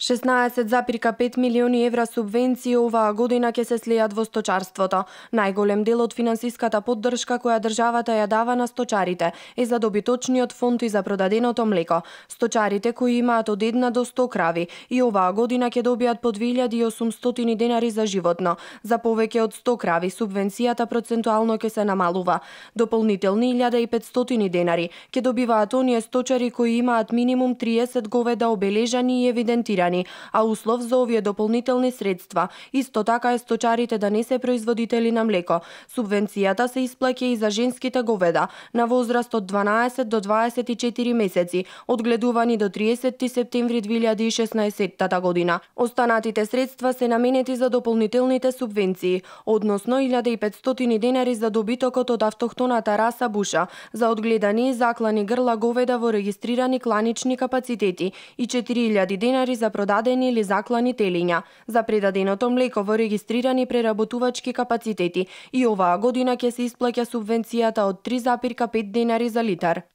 16,5 милиони евра субвенции оваа година ќе се слеат во сточарството. Најголем дел од финансиската поддршка која државата ја дава на сточарите е за добиточниот фонд и за продаденото млеко. Сточарите кои имаат од една до 100 крави и оваа година ќе добијат по 2800 денари за животно. За повеќе од 100 крави субвенцијата процентуално ќе се намалува. Дополнителни 1500 денари ќе добиваат оние сточари кои имаат минимум 30 говеда обележани и евидентирани финансирани, а услов за овие дополнителни средства исто така е сточарите да не се производители на млеко. Субвенцијата се исплаќа и за женските говеда на возраст од 12 до 24 месеци, одгледувани до 30 септември 2016 година. Останатите средства се наменети за дополнителните субвенции, односно 1500 денари за добитокот од автохтоната раса буша, за одгледани и заклани грла говеда во регистрирани кланични капацитети и 4000 денари за продадени или заклани телиња. За предаденото млеко во регистрирани преработувачки капацитети и оваа година ќе се исплаќа субвенцијата од 3,5 денари за литар.